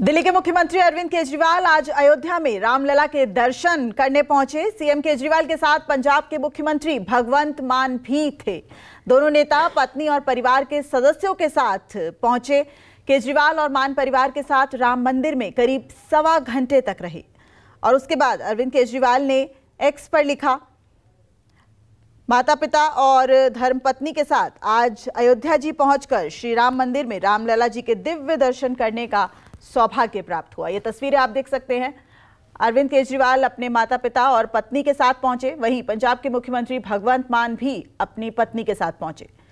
दिल्ली के मुख्यमंत्री अरविंद केजरीवाल आज अयोध्या में रामलला के दर्शन करने पहुंचे सीएम केजरीवाल के साथ पंजाब के मुख्यमंत्री भगवंत मान भी थे दोनों नेता पत्नी और परिवार के सदस्यों के साथ पहुंचे केजरीवाल और मान परिवार के साथ राम मंदिर में करीब सवा घंटे तक रहे और उसके बाद अरविंद केजरीवाल ने एक्स पर लिखा माता पिता और धर्मपत्नी के साथ आज अयोध्या जी पहुंचकर श्री राम मंदिर में रामलला जी के दिव्य दर्शन करने का सौभाग्य प्राप्त हुआ ये तस्वीरें आप देख सकते हैं अरविंद केजरीवाल अपने माता पिता और पत्नी के साथ पहुंचे वहीं पंजाब के मुख्यमंत्री भगवंत मान भी अपनी पत्नी के साथ पहुंचे